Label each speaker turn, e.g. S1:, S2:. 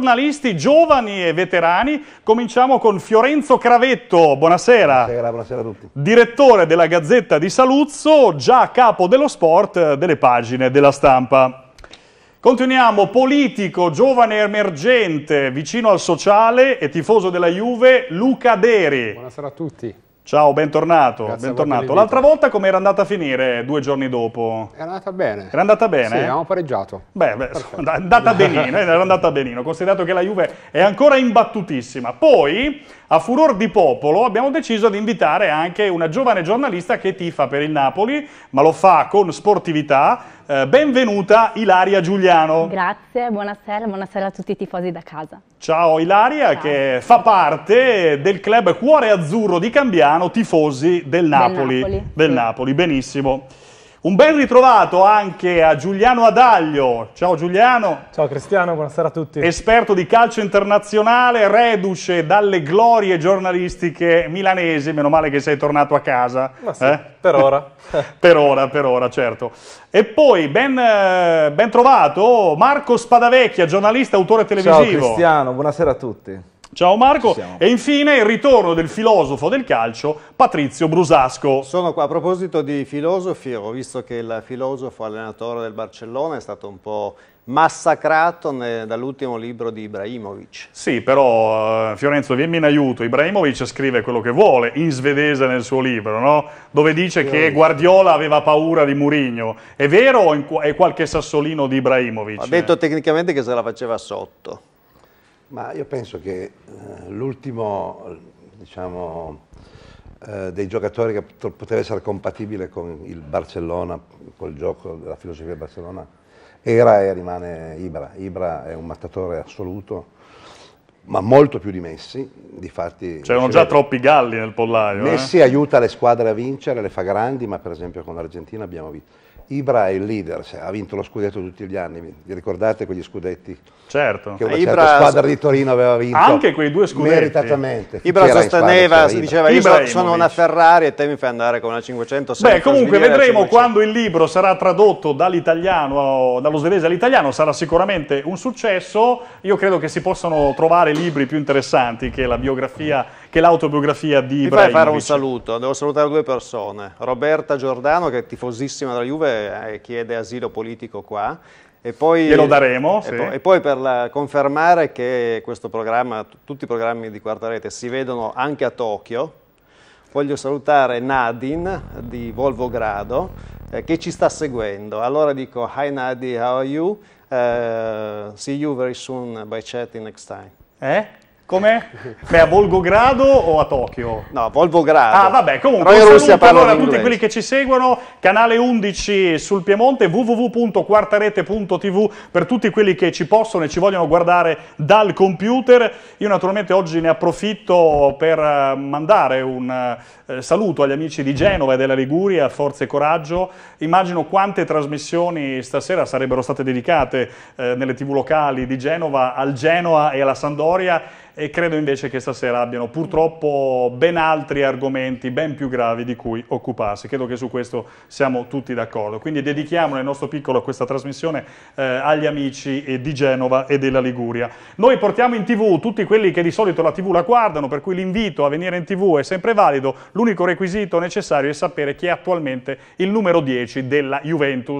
S1: giornalisti giovani e veterani. Cominciamo con Fiorenzo Cravetto, buonasera. Buonasera, buonasera a tutti. Direttore della Gazzetta di Saluzzo, già capo dello sport delle pagine della stampa. Continuiamo, politico, giovane emergente, vicino al sociale e tifoso della Juve, Luca Deri. Buonasera a tutti. Ciao, bentornato. bentornato. L'altra volta come era andata a finire due giorni dopo? Era andata bene. Era andata bene? Sì, abbiamo pareggiato. Beh, beh è andata benino, eh, era andata benino, considerato che la Juve è ancora imbattutissima. Poi, a furor di popolo, abbiamo deciso di invitare anche una giovane giornalista che tifa per il Napoli, ma lo fa con sportività, eh, benvenuta Ilaria Giuliano. Grazie, buonasera, buonasera a tutti i tifosi da casa. Ciao Ilaria Ciao. che fa parte del club Cuore Azzurro di Cambiano, tifosi del Napoli. Del Napoli, del sì. Napoli benissimo. Un ben ritrovato anche a Giuliano Adaglio. Ciao Giuliano. Ciao Cristiano, buonasera a tutti. Esperto di calcio internazionale, reduce dalle glorie giornalistiche milanesi. Meno male che sei tornato a casa. Ma sì, eh? per ora. per ora, per ora, certo. E poi ben, eh, ben trovato Marco Spadavecchia, giornalista, autore televisivo. Ciao Cristiano, buonasera a tutti. Ciao Marco. E infine il ritorno del filosofo del calcio Patrizio Brusasco. Sono qua a proposito di filosofi, ho visto che il filosofo
S2: allenatore del Barcellona è stato un po' massacrato dall'ultimo libro di
S1: Ibrahimovic. Sì, però eh, Fiorenzo vieni in aiuto, Ibrahimovic scrive quello che vuole in svedese nel suo libro, no? dove dice Fiorenzo. che Guardiola aveva paura di Murigno, è vero o è qualche sassolino di Ibrahimovic? Ha detto tecnicamente che se la
S2: faceva sotto. Ma io penso che eh, l'ultimo diciamo, eh, dei giocatori che poteva essere compatibile con il Barcellona, col gioco della filosofia del Barcellona, era e rimane Ibra. Ibra è un mattatore assoluto, ma molto più di Messi. Difatti, C'erano già vede. troppi
S1: galli nel pollaio. Eh? Messi eh?
S2: aiuta le squadre a vincere, le fa grandi, ma per esempio con l'Argentina abbiamo visto Ibra è il leader, cioè, ha vinto lo scudetto tutti gli anni, vi ricordate quegli scudetti?
S1: Certo. Che una eh, Ibra... certa squadra di Torino aveva vinto. Anche quei due scudetti. Meritatamente. Ibra sosteneva, Ibra. diceva, Ibra sono una
S2: Ferrari e te mi fai andare con una 500. Beh, comunque vedremo
S1: quando il libro sarà tradotto dall'italiano, dallo svedese all'italiano, sarà sicuramente un successo. Io credo che si possano trovare libri più interessanti che la biografia che l'autobiografia di Ibrahimovic. Mi fai fare un
S2: saluto, devo salutare due persone, Roberta Giordano che è tifosissima della Juve e eh, chiede asilo politico qua, e poi, Glielo daremo. E, sì. poi, e poi per la, confermare che questo programma, tutti i programmi di Quarta Rete si vedono anche a Tokyo, voglio salutare Nadin di Volvogrado eh, che ci sta seguendo. Allora dico, hi Nadi, how are you? Uh, see you very soon by chatting
S1: next time. Eh? Come? Beh, a Volgogrado o a Tokyo? No, a Volgogrado. Ah, vabbè, comunque Però un saluto allora a tutti quelli che ci seguono, canale 11 sul Piemonte, www.quartarete.tv per tutti quelli che ci possono e ci vogliono guardare dal computer. Io naturalmente oggi ne approfitto per eh, mandare un eh, saluto agli amici di Genova e della Liguria, Forza e Coraggio. Immagino quante trasmissioni stasera sarebbero state dedicate eh, nelle tv locali di Genova al Genoa e alla Sandoria e credo invece che stasera abbiano purtroppo ben altri argomenti ben più gravi di cui occuparsi. Credo che su questo siamo tutti d'accordo. Quindi dedichiamo nel nostro piccolo questa trasmissione eh, agli amici eh, di Genova e della Liguria. Noi portiamo in tv tutti quelli che di solito la tv la guardano, per cui l'invito a venire in tv è sempre valido. L'unico requisito necessario è sapere chi è attualmente il numero 10 della Juventus.